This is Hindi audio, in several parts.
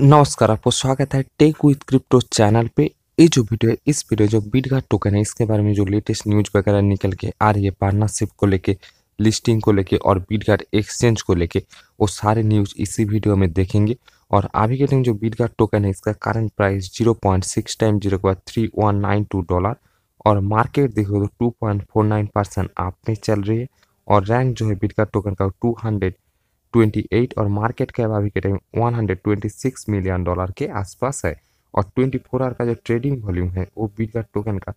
नमस्कार आपको स्वागत है टेक विथ क्रिप्टो चैनल पे ये जो वीडियो है इस वीडियो जो बीटघाट टोकन है इसके बारे में जो लेटेस्ट न्यूज वगैरह निकल के आ रही है पार्टनरशिप को लेके लिस्टिंग को लेके और बीटघाट एक्सचेंज को लेके वो सारे न्यूज इसी वीडियो में देखेंगे और अभी के टाइम जो बीटघाट टोकन है इसका current price zero point six time zero three one nine two dollar और मार्केट देखो तो two point four nine percent आप में चल रही है और रैंक जो है बीटघाट टोकन का टू हंड्रेड 28 और मार्केट कैप अभी के टाइम 126 मिलियन डॉलर के आसपास है और 24 आवर का जो ट्रेडिंग वॉल्यूम है वो बीटा टोकन का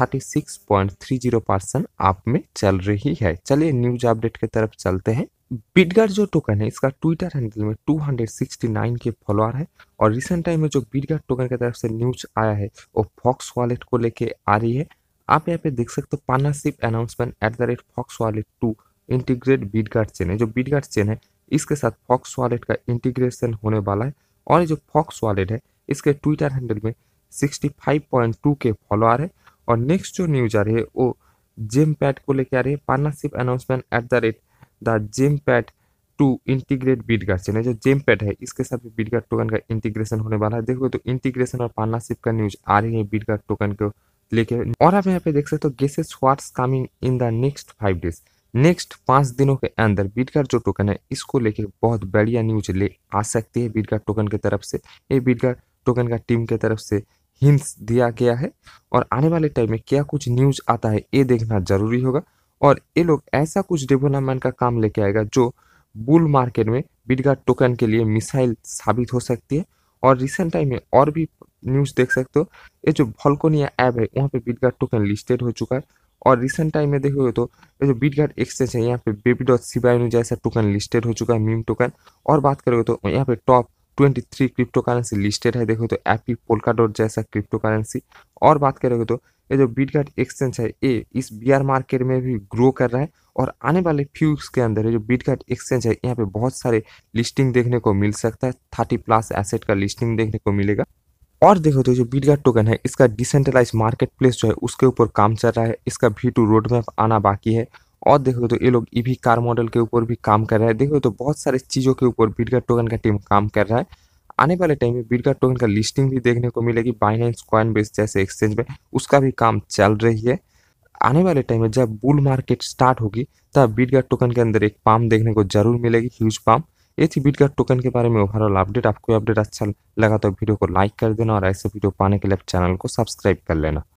36.30 परसेंट आप में चल रही है चलिए न्यूज अपडेट की तरफ चलते हैं बिटगार जो टोकन है इसका ट्विटर हैंडल में 269 के फॉलोअर है और रिसेंट टाइम में जो बिटगार टोकन की तरफ से न्यूज आया है वो फॉक्स वॉलेट को लेके आ रही है आप यहाँ पे देख सकते हो partnership announcement at the rate Fox wallet to integrate Bitgert chain है जो बीटगार्ड चेन है इसके साथ फॉक्स वॉलेट का इंटीग्रेशन होने वाला है और ये जो फॉक्स वॉलेट है इसके ट्विटर हैंडल में 65.2 के फॉलोअर है और नेक्स्ट जो न्यूज आ रही है वो जेम पैट को लेकर आ रही है partnership announcement at the rate the Gem pad to integrate Bitgert chain है जो जेम पैट है इसके साथ भी बीटगार्ड टोकन का इंटीग्रेशन होने वाला है देखो तो इंटीग्रेशन और पार्टनरशिप का न्यूज आ रही है बीटगार्ड टोकन को लेके और आप यहाँ पे देख सकते हो guesses what's coming in the next five days next पाँच दिनों के अंदर बीटगार्ड जो टोकन है इसको लेके बहुत बढ़िया न्यूज ले आ सकती है बीटगार टोकन की तरफ से ये बीटगार टोकन का टीम के तरफ से हिंस दिया गया है और आने वाले टाइम में क्या कुछ न्यूज आता है ये देखना जरूरी होगा और ये लोग ऐसा कुछ डेवलपमेंट का काम लेके आएगा जो बुल मार्केट में बिटगार्ड टोकन के लिए मिसाइल साबित हो सकती है और रिसेंट टाइम में और भी न्यूज़ देख सकते हो ये जो भल्कोनिया ऐप है वहाँ पे बिटगार्ड टोकन लिस्टेड हो चुका है और रिसेंट टाइम में देखोगे तो ये जो बीट गार्ड एक्सचेंज है यहाँ पे बेबी डॉट सी जैसा टोकन लिस्टेड हो चुका है मीम टोकन और बात करोगे तो यहाँ पे टॉप 23 क्रिप्टो करेंसी लिस्टेड है देखो तो एपी पोल्का डॉट जैसा क्रिप्टो करेंसी और बात करोगे तो ये जो बीट गार्ड एक्सचेंज है ये इस आर मार्केट में भी ग्रो कर रहा है और आने वाले फ्यूज के अंदर जो बीट गार्ड एक्सचेंज है यहाँ पे बहुत सारे लिस्टिंग देखने को मिल सकता है थर्टी प्लस एसेट का लिस्टिंग देखने को मिलेगा और देखो तो जो बीटगार्ड टोकन है इसका डिसेंट्रलाइज मार्केट प्लेस जो है उसके ऊपर काम चल रहा है इसका वी टू रोड मैप आना बाकी है और देखो तो ये लोग ईवी कार मॉडल के ऊपर भी काम कर रहे हैं देखो तो बहुत सारे चीज़ों के ऊपर बीटगार्ड टोकन का टीम काम कर रहा है आने वाले टाइम में बीटगार्ड टोकन का लिस्टिंग भी देखने को मिलेगी बाइनेंस कॉइन बेस जैसे एक्सचेंज में उसका भी काम चल रही है आने वाले टाइम में जब बुल मार्केट स्टार्ट होगी तब बीटगार्ड टोकन के अंदर एक पाम देखने को जरूर मिलेगी ह्यूज पाम ये थी बीट टोकन के बारे में ओवरऑल अपडेट आपको अपडेट अच्छा लगा तो वीडियो को लाइक कर देना और ऐसे वीडियो पाने के लिए चैनल को सब्सक्राइब कर लेना